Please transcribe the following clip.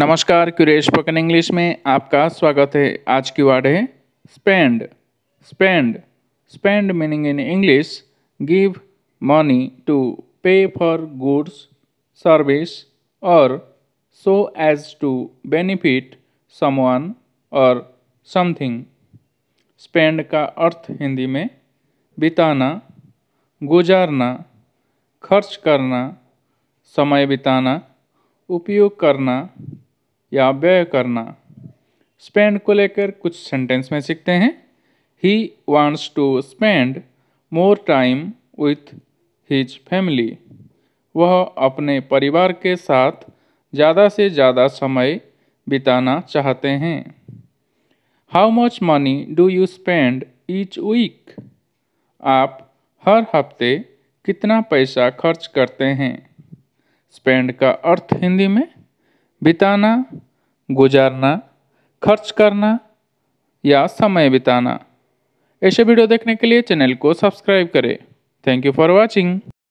नमस्कार क्यूरेश spoken English में आपका स्वागत है आज की वर्ड है spend spend spend meaning in English give money to pay for goods service or so as to benefit someone or something spend का अर्थ हिंदी में बिताना गुजारना खर्च करना समय बिताना उपयोग करना या व्यय करना स्पेंड को लेकर कुछ सेंटेंस में सीखते हैं he wants to spend more time with his family वह अपने परिवार के साथ ज़्यादा से ज़्यादा समय बिताना चाहते हैं how much money do you spend each week आप हर हफ्ते कितना पैसा खर्च करते हैं स्पेंड का अर्थ हिंदी में बिताना गुजारना खर्च करना या समय बिताना ऐसे वीडियो देखने के लिए चैनल को सब्सक्राइब करें थैंक यू फॉर वॉचिंग